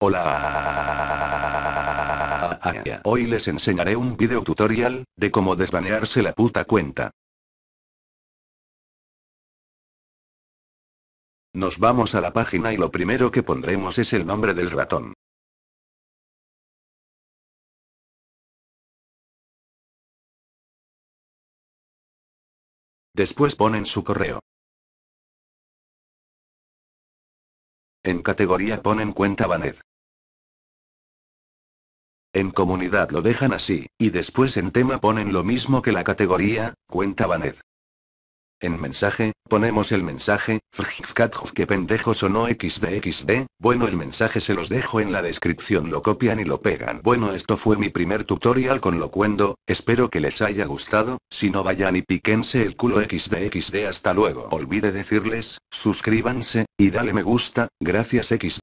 Hola. Hoy les enseñaré un video tutorial de cómo desbanearse la puta cuenta. Nos vamos a la página y lo primero que pondremos es el nombre del ratón. Después ponen su correo. En categoría ponen cuenta Baned. En comunidad lo dejan así, y después en tema ponen lo mismo que la categoría, cuenta Baned. En mensaje, ponemos el mensaje, que pendejos o no xdxd, bueno el mensaje se los dejo en la descripción lo copian y lo pegan. Bueno esto fue mi primer tutorial con Locuendo, espero que les haya gustado, si no vayan y piquense el culo xdxd hasta luego. Olvide decirles, suscríbanse, y dale me gusta, gracias xd.